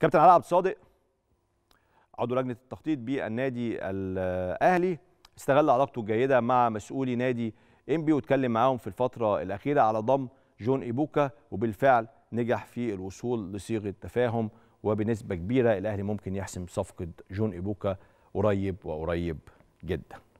كابتن علاء عبد الصادق عضو لجنه التخطيط بالنادي الاهلي استغل علاقته الجيده مع مسؤولي نادي انبي واتكلم معاهم في الفتره الاخيره على ضم جون ايبوكا وبالفعل نجح في الوصول لصيغه تفاهم وبنسبه كبيره الاهلي ممكن يحسم صفقه جون ايبوكا قريب وقريب جدا